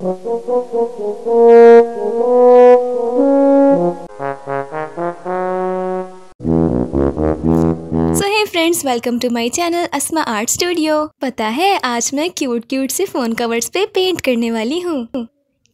friends welcome to my channel Asma art studio पता है आज मैं क्यूट क्यूट से फ़ोन कवर्स पे पेंट करने वाली हूँ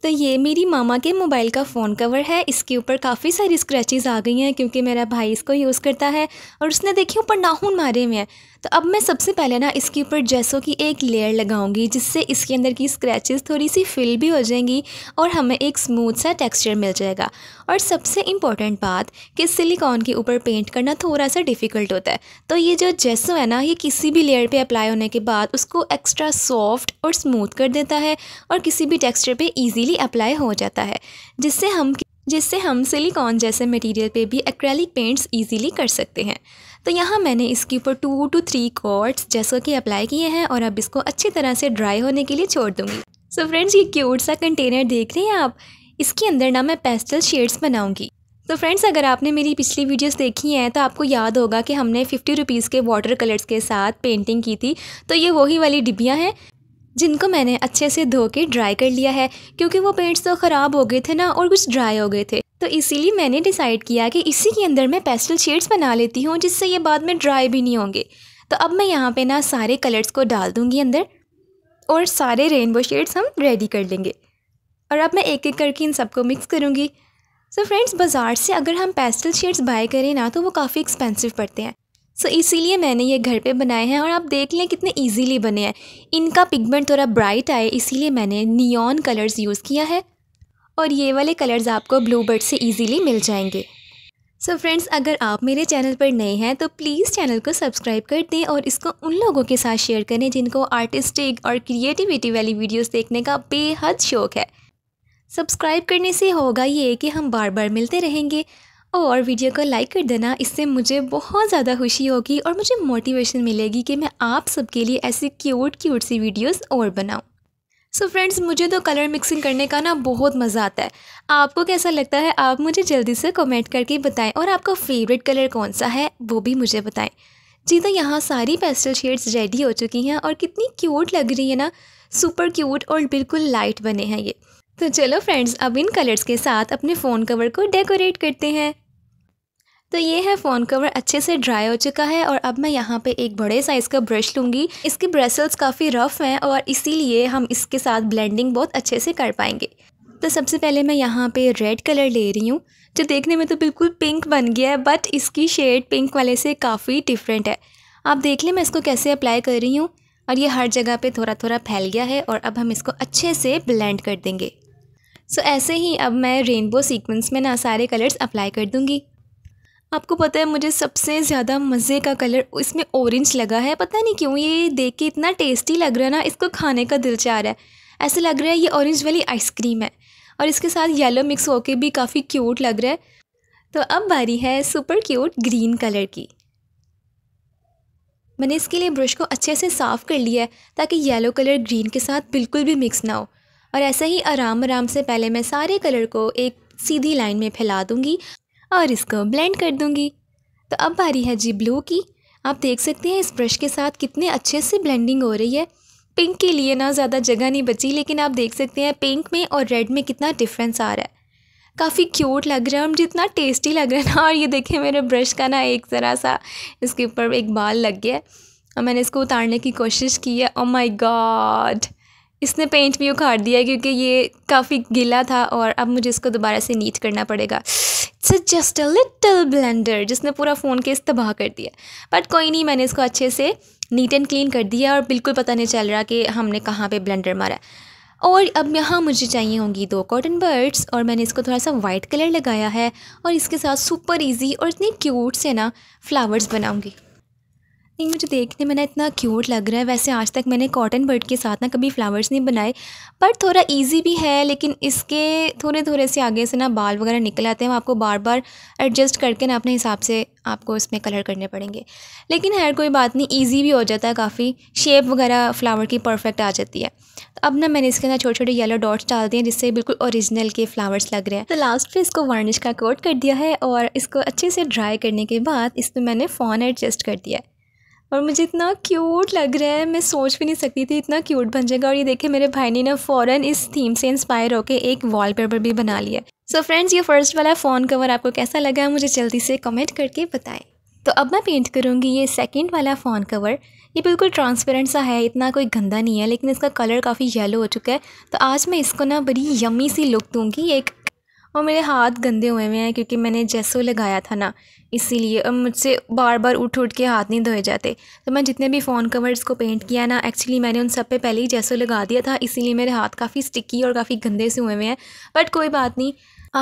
तो ये मेरी मामा के मोबाइल का फ़ोन कवर है इसके ऊपर काफ़ी सारी स्क्रैचेज़ आ गई हैं क्योंकि मेरा भाई इसको यूज़ करता है और उसने देखिए ऊपर नाखून मारे हुए हैं तो अब मैं सबसे पहले ना इसके ऊपर जैसो की एक लेयर लगाऊंगी जिससे इसके अंदर की स्क्रैचेस थोड़ी सी फिल भी हो जाएंगी और हमें एक स्मूथ सा टेक्सचर मिल जाएगा और सबसे इम्पॉर्टेंट बात कि सिलिकॉन के ऊपर पेंट करना थोड़ा सा डिफ़िकल्ट होता है तो ये जो जैसो है ना ये किसी भी लेयर पे अप्लाई होने के बाद उसको एक्स्ट्रा सॉफ्ट और स्मूथ कर देता है और किसी भी टेक्स्चर पर ईजीली भी अप्लाई हो जाता है जिससे हम जिससे हम सिलिकॉन जैसे मटेरियल पे भी एक्रेलिक पेंट्स इजीली कर सकते हैं तो यहाँ मैंने इसके ऊपर टू टू थ्री कॉर्ड्स जैसा कि अप्लाई किए हैं और अब इसको अच्छी तरह से ड्राई होने के लिए छोड़ दूँगी सो so फ्रेंड्स ये क्यूट सा कंटेनर देख रहे हैं आप इसके अंदर ना मैं पेस्टल शेड्स बनाऊँगी तो फ्रेंड्स अगर आपने मेरी पिछली वीडियोस देखी हैं तो आपको याद होगा कि हमने फिफ्टी रुपीज़ के वाटर कलर्स के साथ पेंटिंग की थी तो ये वही वाली डिब्बियाँ हैं जिनको मैंने अच्छे से धो के ड्राई कर लिया है क्योंकि वो पेंट्स तो ख़राब हो गए थे ना और कुछ ड्राई हो गए थे तो इसीलिए मैंने डिसाइड किया कि इसी के अंदर मैं पेस्टल शेड्स बना लेती हूँ जिससे ये बाद में ड्राई भी नहीं होंगे तो अब मैं यहाँ पे ना सारे कलर्स को डाल दूँगी अंदर और सारे रेनबो शेड्स हम रेडी कर लेंगे और अब मैं एक एक करके इन सबको मिक्स करूँगी सो फ्रेंड्स बाज़ार से अगर हम पेस्टल शेड्स बाय करें ना तो वो काफ़ी एक्सपेंसिव पड़ते हैं सो so, इसीलिए मैंने ये घर पे बनाए हैं और आप देख लें कितने इजीली बने हैं इनका पिगमेंट थोड़ा ब्राइट आए इसीलिए मैंने नियॉन कलर्स यूज़ किया है और ये वाले कलर्स आपको ब्लू बर्ड से इजीली मिल जाएंगे सो so फ्रेंड्स अगर आप मेरे चैनल पर नए हैं तो प्लीज़ चैनल को सब्सक्राइब कर दें और इसको उन लोगों के साथ शेयर करें जिनको आर्टिस्टिक और क्रिएटिविटी वाली वीडियोज़ देखने का बेहद शौक़ है सब्सक्राइब करने से होगा ये कि हम बार बार मिलते रहेंगे और वीडियो को लाइक कर देना इससे मुझे बहुत ज़्यादा खुशी होगी और मुझे मोटिवेशन मिलेगी कि मैं आप सबके लिए ऐसी क्यूट क्यूट सी वीडियोस और बनाऊं सो so फ्रेंड्स मुझे तो कलर मिक्सिंग करने का ना बहुत मज़ा आता है आपको कैसा लगता है आप मुझे जल्दी से कमेंट करके बताएं और आपका फेवरेट कलर कौन सा है वो भी मुझे बताएँ जी तो यहाँ सारी पेस्टल शेड्स रेडी हो चुकी हैं और कितनी क्यूट लग रही है ना सुपर क्यूट और बिल्कुल लाइट बने हैं ये तो चलो फ्रेंड्स अब इन कलर्स के साथ अपने फ़ोन कवर को डेकोरेट करते हैं तो ये है फ़ोन कवर अच्छे से ड्राई हो चुका है और अब मैं यहाँ पे एक बड़े साइज़ का ब्रश लूँगी इसके ब्रेसल्स काफ़ी रफ़ हैं और इसीलिए हम इसके साथ ब्लेंडिंग बहुत अच्छे से कर पाएंगे तो सबसे पहले मैं यहाँ पे रेड कलर ले रही हूँ जो देखने में तो बिल्कुल पिंक बन गया है बट इसकी शेड पिंक वाले से काफ़ी डिफरेंट है आप देख लें मैं इसको कैसे अप्लाई कर रही हूँ और ये हर जगह पे थोड़ा थोड़ा फैल गया है और अब हम इसको अच्छे से ब्लेंड कर देंगे सो ऐसे ही अब मैं रेनबो सीक्वेंस में ना सारे कलर्स अप्लाई कर दूँगी आपको पता है मुझे सबसे ज़्यादा मज़े का कलर इसमें ऑरेंज लगा है पता नहीं क्यों ये देख के इतना टेस्टी लग रहा है ना इसको खाने का दिल चाह रहा है ऐसा लग रहा है ये ऑरेंज वाली आइसक्रीम है और इसके साथ येलो मिक्स होके भी काफ़ी क्यूट लग रहा है तो अब बारी है सुपर क्यूट ग्रीन कलर की मैंने इसके लिए ब्रश को अच्छे से साफ़ कर लिया है ताकि येलो कलर ग्रीन के साथ बिल्कुल भी मिक्स ना हो और ऐसे ही आराम आराम से पहले मैं सारे कलर को एक सीधी लाइन में फैला दूँगी और इसको ब्लेंड कर दूँगी तो अब बारी है जी ब्लू की आप देख सकते हैं इस ब्रश के साथ कितने अच्छे से ब्लेंडिंग हो रही है पिंक के लिए ना ज़्यादा जगह नहीं बची लेकिन आप देख सकते हैं पिंक में और रेड में कितना डिफरेंस आ रहा है काफ़ी क्यूट लग रहा है और जितना टेस्टी लग रहा है ना और ये देखें मेरे ब्रश का ना एक ज़रा सा इसके ऊपर एक बाल लग गया और मैंने इसको उतारने की कोशिश की है और माई गॉड इसने पेंट भी उखाड़ दिया क्योंकि ये काफ़ी गीला था और अब मुझे इसको दोबारा से नीट करना पड़ेगा it's just a little blender जिसने पूरा फ़ोन केस तबाह कर दिया बट कोई नहीं मैंने इसको अच्छे से नीट एंड क्लीन कर दिया और बिल्कुल पता नहीं चल रहा कि हमने कहाँ पे ब्लेंडर मारा और अब यहाँ मुझे चाहिए होंगी दो कॉटन बर्ड्स और मैंने इसको थोड़ा सा वाइट कलर लगाया है और इसके साथ सुपर ईजी और इतने क्यूट से ना फ्लावर्स बनाऊँगी नहीं मुझे देखने में ना इतना क्यूट लग रहा है वैसे आज तक मैंने कॉटन बर्ड के साथ ना कभी फ्लावर्स नहीं बनाए बट थोड़ा इजी भी है लेकिन इसके थोड़े थोड़े से आगे से ना बाल वगैरह निकल आते हैं आपको बार बार एडजस्ट करके ना अपने हिसाब से आपको इसमें कलर करने पड़ेंगे लेकिन खैर कोई बात नहीं ईजी भी हो जाता है काफ़ी शेप वगैरह फ्लावर की परफेक्ट आ जाती है तो अब ना मैंने इसके अंदर छोटे छोटे येलो डॉट्स डाल दिए जिससे बिल्कुल ओरिजिनल के फ्लावर्स लग रहे हैं तो लास्ट पे इसको वार्निश का कोट कर दिया है और इसको अच्छे से ड्राई करने के बाद इस पर मैंने फ़ोन एडजस्ट कर दिया है और मुझे इतना क्यूट लग रहा है मैं सोच भी नहीं सकती थी इतना क्यूट बन जाएगा और ये देखे मेरे भाई ने ना फ़ौरन इस थीम से इंस्पायर होकर एक वॉलपेपर भी बना लिया सो so फ्रेंड्स ये फर्स्ट वाला फ़ोन कवर आपको कैसा लगा मुझे जल्दी से कमेंट करके बताएं तो अब मैं पेंट करूँगी ये सेकेंड वाला फ़ोन कवर ये बिल्कुल ट्रांसपेरेंट सा है इतना कोई गंदा नहीं है लेकिन इसका कलर काफ़ी येलो हो चुका है तो आज मैं इसको ना बड़ी यमी सी लुक दूँगी एक और मेरे हाथ गंदे हुए हुए हैं क्योंकि मैंने जेसो लगाया था ना इसीलिए अब मुझसे बार बार उठ उठ के हाथ नहीं धोए जाते तो मैं जितने भी फ़ोन कवर्स को पेंट किया ना एक्चुअली मैंने उन सब पे पहले ही जैसो लगा दिया था इसीलिए मेरे हाथ काफ़ी स्टिकी और काफ़ी गंदे से हुए हुए हैं बट कोई बात नहीं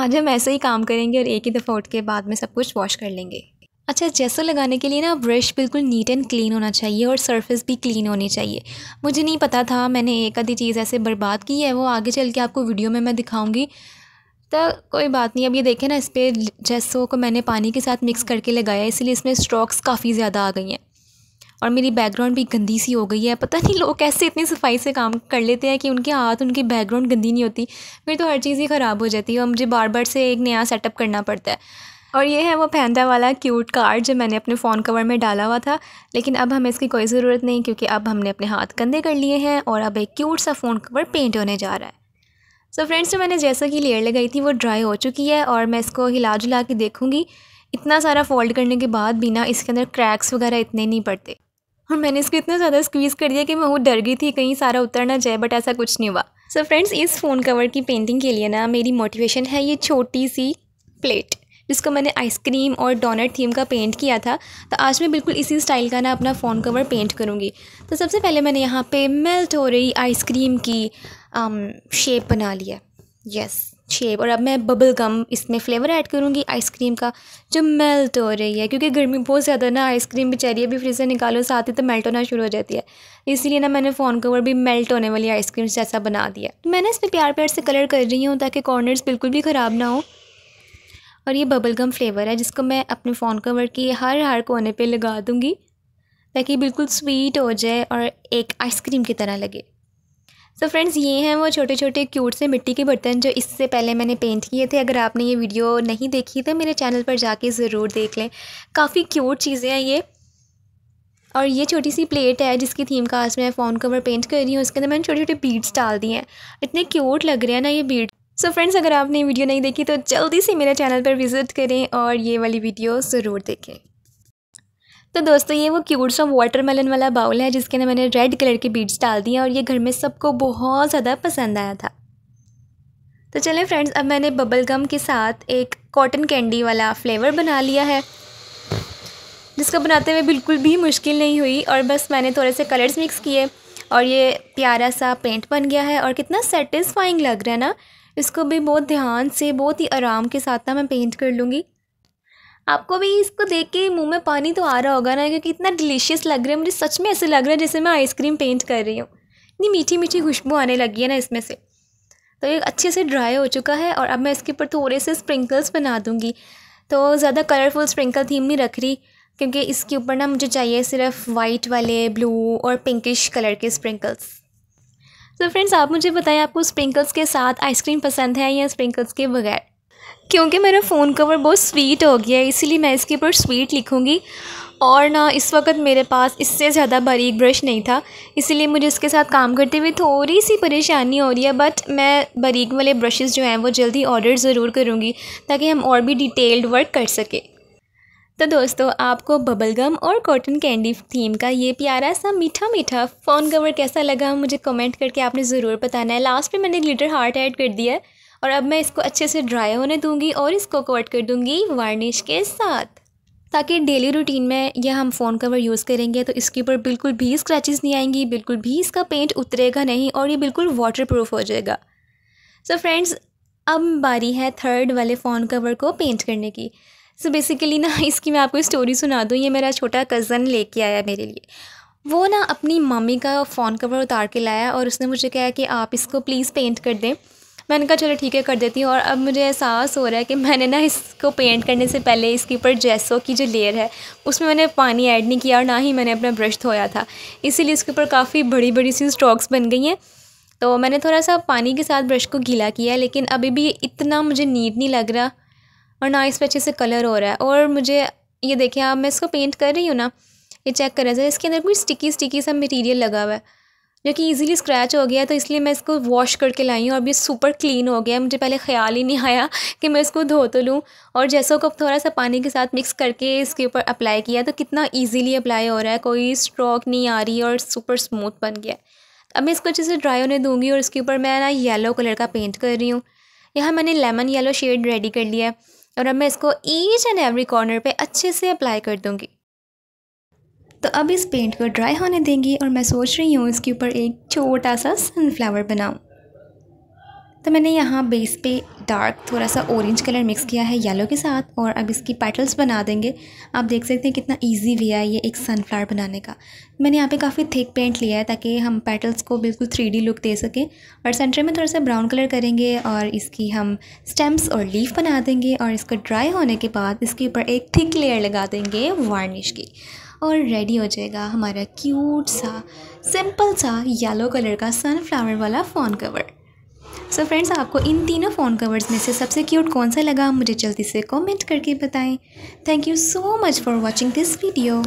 आज हम ऐसे ही काम करेंगे और एक ही दफ़ा उठ के बाद में सब कुछ वॉश कर लेंगे अच्छा जैसो लगाने के लिए ना ब्रश बिल्कुल नीट एंड क्लीन होना चाहिए और सरफेस भी क्लीन होनी चाहिए मुझे नहीं पता था मैंने एक आधी चीज़ ऐसे बर्बाद की है वो आगे चल के आपको वीडियो में मैं दिखाऊंगी तो कोई बात नहीं अब ये देखें ना इस पर जैसो को मैंने पानी के साथ मिक्स करके लगाया इसलिए इसमें स्ट्रॉक्स काफ़ी ज़्यादा आ गई हैं और मेरी बैकग्राउंड भी गंदी सी हो गई है पता नहीं लोग कैसे इतनी सफाई से काम कर लेते हैं कि उनके हाथ उनकी बैकग्राउंड गंदी नहीं होती मेरी तो हर चीज़ ही ख़राब हो जाती है और मुझे बार बार से एक नया सेटअप करना पड़ता है और ये है वो फैंदा वाला क्यूट कार्ड जो मैंने अपने फ़ोन कवर में डाला हुआ था लेकिन अब हमें इसकी कोई ज़रूरत नहीं क्योंकि अब हमने अपने हाथ गंदे कर लिए हैं और अब एक क्यूट सा फ़ोन कवर पेंट होने जा रहा है सो so फ्रेंड्स तो मैंने जैसा कि लेयर लगाई थी वो ड्राई हो चुकी है और मैं इसको हिला जुला के देखूँगी इतना सारा फोल्ड करने के बाद भी ना इसके अंदर क्रैक्स वगैरह इतने नहीं पड़ते और मैंने इसको इतना ज़्यादा स्क्वीज़ कर दिया कि मैं वो डर गई थी कहीं सारा उतर ना जाए बट ऐसा कुछ नहीं हुआ सो so फ्रेंड्स इस फ़ोन कवर की पेंटिंग के लिए ना मेरी मोटिवेशन है ये छोटी सी प्लेट जिसको मैंने आइसक्रीम और डोनट थीम का पेंट किया था तो आज मैं बिल्कुल इसी स्टाइल का ना अपना फ़ोन कवर पेंट करूँगी तो सबसे पहले मैंने यहाँ पे मेल्ट हो रही आइसक्रीम की शेप um, बना लिया यस शेप और अब मैं बबल गम इसमें फ्लेवर ऐड करूँगी आइसक्रीम का जो मेल्ट हो रही है क्योंकि गर्मी बहुत ज़्यादा ना आइसक्रीम बेचारी अभी फ्रिज से निकालो साथ ही तो मेल्ट होना शुरू हो जाती है इसलिए ना मैंने फ़ोन कवर भी मेल्ट होने वाली आइसक्रीम जैसा बना दिया तो मैंने इसमें प्यार प्यार से कलर कर रही हूँ ताकि कॉर्नर्स बिल्कुल भी ख़राब ना हो और ये बबल गम फ्लेवर है जिसको मैं अपने फ़ोन कवर की हर हर कोने पर लगा दूँगी ताकि बिल्कुल स्वीट हो जाए और एक आइसक्रीम की तरह लगे सो so फ्रेंड्स ये हैं वो छोटे छोटे क्यूट से मिट्टी के बर्तन जो इससे पहले मैंने पेंट किए थे अगर आपने ये वीडियो नहीं देखी तो मेरे चैनल पर जाके ज़रूर देख लें काफ़ी क्यूट चीज़ें हैं ये और ये छोटी सी प्लेट है जिसकी थीम का आज मैं फ़ोन कवर पेंट कर रही हूँ उसके अंदर मैंने छोटे छोटे बीड्स डाल दिए हैं इतने क्यूट लग रहे हैं ना ये बीड सो फ्रेंड्स अगर आपने वीडियो नहीं देखी तो जल्दी से मेरे चैनल पर विज़िट करें और ये वाली वीडियो ज़रूर देखें तो दोस्तों ये वो क्यूट सा वाटरमेलन वाला बाउल है जिसके अंदर मैंने रेड कलर के बीड्स डाल दिए और ये घर में सबको बहुत ज़्यादा पसंद आया था तो चलें फ्रेंड्स अब मैंने बबल गम के साथ एक कॉटन कैंडी वाला फ्लेवर बना लिया है जिसको बनाते हुए बिल्कुल भी मुश्किल नहीं हुई और बस मैंने थोड़े से कलर्स मिक्स किए और ये प्यारा सा पेंट बन गया है और कितना सेटिस्फाइंग लग रहा है ना इसको भी बहुत ध्यान से बहुत ही आराम के साथ ना मैं पेंट कर लूँगी आपको भी इसको देख के मुँह में पानी तो आ रहा होगा ना क्योंकि इतना डिलीशियस लग रहा है मुझे सच में ऐसे लग रहा है जैसे मैं आइसक्रीम पेंट कर रही हूँ इतनी मीठी मीठी खुशबू आने लगी है ना इसमें से तो ये अच्छे से ड्राई हो चुका है और अब मैं इसके ऊपर थोड़े से स्प्रिंकल्स बना दूँगी तो ज़्यादा कलरफुल स्प्रिंकल थीम नहीं रख रही क्योंकि इसके ऊपर ना मुझे चाहिए सिर्फ वाइट वाले ब्लू और पिंकिश कलर के स्प्रिंकल्स तो फ्रेंड्स आप मुझे बताएं आपको स्प्रिंकल्स के साथ आइसक्रीम पसंद है या स्प्रिंकल्स के बगैर क्योंकि मेरा फ़ोन कवर बहुत स्वीट हो गया है इसीलिए मैं इसके ऊपर स्वीट लिखूँगी और ना इस वक्त मेरे पास इससे ज़्यादा बारीक ब्रश नहीं था इसीलिए मुझे इसके साथ काम करते हुए थोड़ी सी परेशानी हो रही है बट मैं बारीक वाले ब्रशेज़ जो हैं वो जल्दी ऑर्डर ज़रूर करूँगी ताकि हम और भी डिटेल्ड वर्क कर सकें तो दोस्तों आपको बबल गम और कॉटन कैंडी थीम का ये प्यारा सा मीठा मीठा फ़ोन कवर कैसा लगा मुझे कमेंट करके आपने ज़रूर बताना है लास्ट में मैंने ग्लिटर हार्ट ऐड कर दिया है और अब मैं इसको अच्छे से ड्राई होने दूंगी और इसको कोट कर दूंगी वार्निश के साथ ताकि डेली रूटीन में यह हम फ़ोन कवर यूज़ करेंगे तो इसके ऊपर बिल्कुल भी स्क्रैचेस नहीं आएंगी बिल्कुल भी इसका पेंट उतरेगा नहीं और ये बिल्कुल वाटर प्रूफ हो जाएगा सो so फ्रेंड्स अब बारी है थर्ड वाले फ़ोन कवर को पेंट करने की सो so बेसिकली ना इसकी मैं आपको स्टोरी सुना दूँ ये मेरा छोटा कज़न ले आया मेरे लिए वो ना अपनी मम्मी का फ़ोन कवर उतार के लाया और उसने मुझे कहा कि आप इसको प्लीज़ पेंट कर दें मैंने कहा चलो ठीक है कर देती हूँ और अब मुझे एहसास हो रहा है कि मैंने ना इसको पेंट करने से पहले इसके ऊपर जैसो की जो लेयर है उसमें मैंने पानी ऐड नहीं किया और ना ही मैंने अपना ब्रश धोया था इसीलिए इसके ऊपर काफ़ी बड़ी बड़ी सी स्ट्रोक्स बन गई हैं तो मैंने थोड़ा सा पानी के साथ ब्रश को गीला किया लेकिन अभी भी इतना मुझे नीट नहीं लग रहा और ना इस पर अच्छे से कलर हो रहा है और मुझे ये देखिए आप मैं इसको पेंट कर रही हूँ ना ये चेक करें जरा इसके अंदर कोई स्टिकी स्टिकी सा मटीरियल लगा हुआ है जो कि ईजिली स्क्रैच हो गया तो इसलिए मैं इसको वॉश करके लाई हूँ और ये सुपर क्लीन हो गया मुझे पहले ख्याल ही नहीं आया कि मैं इसको धो तो लूँ और जैसों को थोड़ा सा पानी के साथ मिक्स करके इसके ऊपर अप्लाई किया तो कितना ईजिली अप्लाई हो रहा है कोई स्ट्रोक नहीं आ रही और सुपर स्मूथ बन गया अब मैं इसको अच्छे से ड्राई होने दूँगी और इसके ऊपर मैं ना येलो कलर का पेंट कर रही हूँ यहाँ मैंने लेमन येलो शेड रेडी कर लिया है और अब मैं इसको ईच एंड एवरी कॉर्नर पे अच्छे से अप्लाई कर दूँगी तो अब इस पेंट को ड्राई होने देंगे और मैं सोच रही हूँ इसके ऊपर एक छोटा सा सनफ्लावर बनाऊँ तो मैंने यहाँ बेस पे डार्क थोड़ा सा ऑरेंज कलर मिक्स किया है येलो के साथ और अब इसकी पेटल्स बना देंगे आप देख सकते हैं कितना इजी वे है ये एक सनफ्लावर बनाने का मैंने यहाँ पे काफ़ी थिक पेंट लिया है ताकि हम पेटल्स को बिल्कुल थ्री लुक दे सकें और सेंटर में थोड़ा सा ब्राउन कलर करेंगे और इसकी हम स्टेम्स और लीफ बना देंगे और इसको ड्राई होने के बाद इसके ऊपर एक थिक लेयर लगा देंगे वार्निश की और रेडी हो जाएगा हमारा क्यूट सा सिंपल सा येलो कलर का सनफ्लावर वाला phone cover so so friends आपको इन तीनों फ़ोन कवर्स में से सबसे क्यूट कौन सा लगा मुझे जल्दी से कमेंट करके बताएं thank you so much for watching this video